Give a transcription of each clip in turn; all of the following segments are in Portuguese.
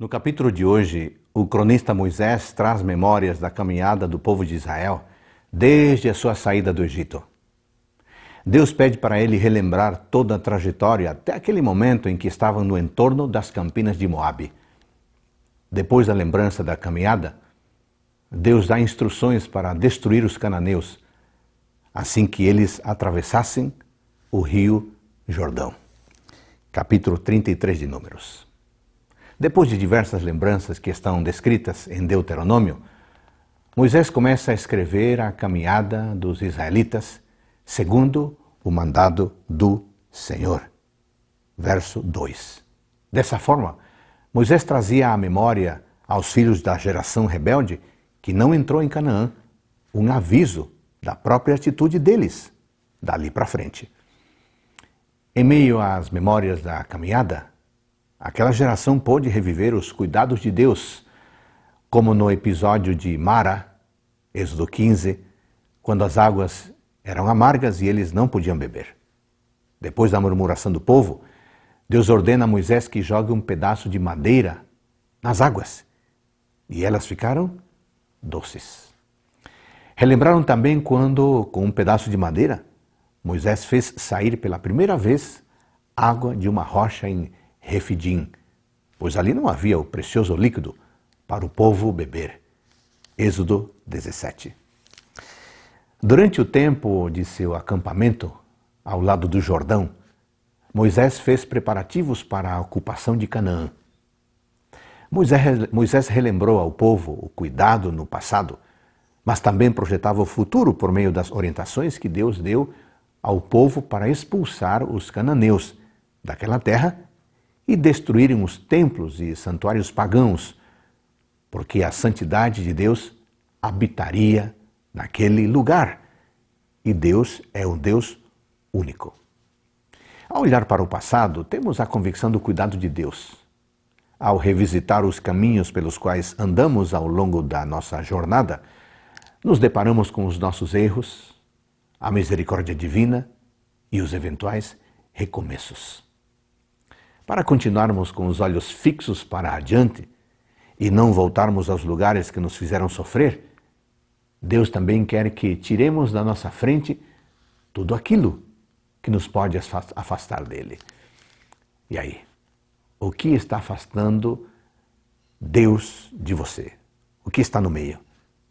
No capítulo de hoje, o cronista Moisés traz memórias da caminhada do povo de Israel desde a sua saída do Egito. Deus pede para ele relembrar toda a trajetória até aquele momento em que estavam no entorno das campinas de Moabe. Depois da lembrança da caminhada, Deus dá instruções para destruir os cananeus assim que eles atravessassem o rio Jordão. Capítulo 33 de Números. Depois de diversas lembranças que estão descritas em Deuteronômio, Moisés começa a escrever a caminhada dos israelitas segundo o mandado do Senhor. Verso 2. Dessa forma, Moisés trazia à memória aos filhos da geração rebelde que não entrou em Canaã um aviso da própria atitude deles dali para frente. Em meio às memórias da caminhada, Aquela geração pôde reviver os cuidados de Deus, como no episódio de Mara, Êxodo 15, quando as águas eram amargas e eles não podiam beber. Depois da murmuração do povo, Deus ordena a Moisés que jogue um pedaço de madeira nas águas e elas ficaram doces. Relembraram também quando, com um pedaço de madeira, Moisés fez sair pela primeira vez água de uma rocha em refidim, pois ali não havia o precioso líquido para o povo beber. Êxodo 17. Durante o tempo de seu acampamento ao lado do Jordão, Moisés fez preparativos para a ocupação de Canaã. Moisés relembrou ao povo o cuidado no passado, mas também projetava o futuro por meio das orientações que Deus deu ao povo para expulsar os cananeus daquela terra e destruírem os templos e santuários pagãos, porque a santidade de Deus habitaria naquele lugar e Deus é um Deus único. Ao olhar para o passado, temos a convicção do cuidado de Deus. Ao revisitar os caminhos pelos quais andamos ao longo da nossa jornada, nos deparamos com os nossos erros, a misericórdia divina e os eventuais recomeços para continuarmos com os olhos fixos para adiante e não voltarmos aos lugares que nos fizeram sofrer, Deus também quer que tiremos da nossa frente tudo aquilo que nos pode afastar dele. E aí? O que está afastando Deus de você? O que está no meio?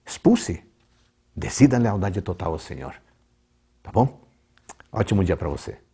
Expulse. Decida a lealdade total ao Senhor. Tá bom? Ótimo dia para você.